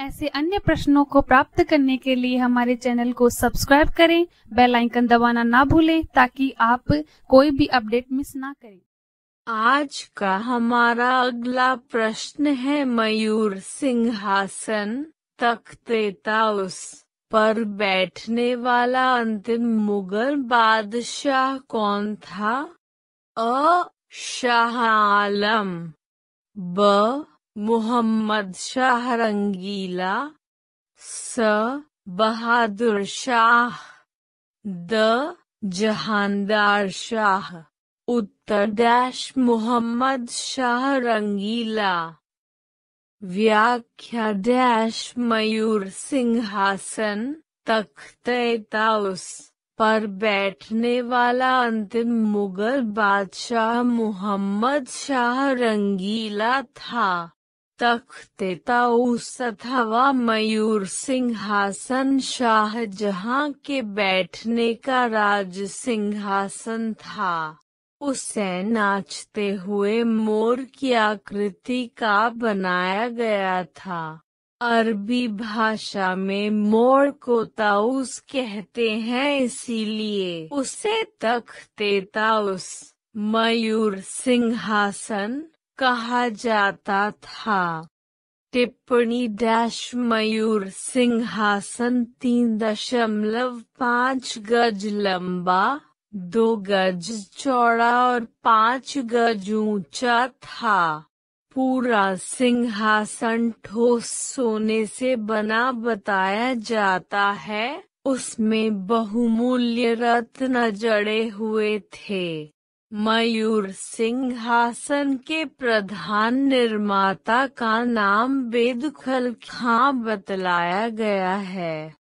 ऐसे अन्य प्रश्नों को प्राप्त करने के लिए हमारे चैनल को सब्सक्राइब करें बेल आइकन दबाना ना भूलें ताकि आप कोई भी अपडेट मिस ना करें आज का हमारा अगला प्रश्न है मयूर सिंहासन तख्तेताउस पर बैठने वाला अंतिम मुगल बादशाह कौन था अ शाह आलम ब मोहम्मद शाह रंगीला स बहादुर शाह द जहानदार शाह उत्तर डैश मोहम्मद शाह रंगीला व्याख्या डैश मयूर सिंहासन तख्त ताउस पर बैठने वाला अंतिम मुगल बादशाह मोहम्मद शाह रंगीला था तख्ते ताऊस अथवा मयूर सिंहासन शाहजहां के बैठने का राज सिंहासन था उसे नाचते हुए मोर की आकृति का बनाया गया था अरबी भाषा में मोर को ताउस कहते हैं इसीलिए उसे तख्ते ताउस मयूर सिंहासन कहा जाता था टिप्पणी डैश मयूर सिंहासन तीन दशमलव पाँच गज लंबा दो गज चौड़ा और पाँच गज ऊंचा था पूरा सिंहासन ठोस सोने से बना बताया जाता है उसमें बहुमूल्य रत्न जड़े हुए थे मयूर सिंहासन के प्रधान निर्माता का नाम बेदखल खां बतलाया गया है